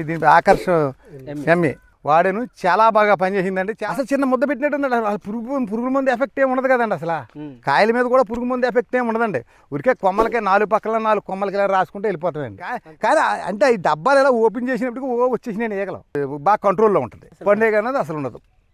ఇది ఆకర్ష ఎమ్మె e. వాడేను చాలా బాగా పనిచేసిందండి అసలు చిన్న ముద్ద పెట్టినట్టుందండి అసలు పురుగు పురుగుల మందు ఎఫెక్ట్ ఏమి ఉండదు కదండి అసలు కాయల మీద కూడా పురుగు మందు ఎఫెక్ట్ ఏమి ఉండదండి ఉరికే కొమ్మలకే నాలుగు పక్కల నాలుగు కొమ్మలకి ఇలా రాసుకుంటే వెళ్ళిపోతామండి కానీ అంటే ఈ డబ్బాలు ఎలా ఓపెన్ చేసినప్పుడు వచ్చేసినాయి ఏకలు బాగా కంట్రోల్లో ఉంటుంది పండుగ అనేది అసలు ఉండదు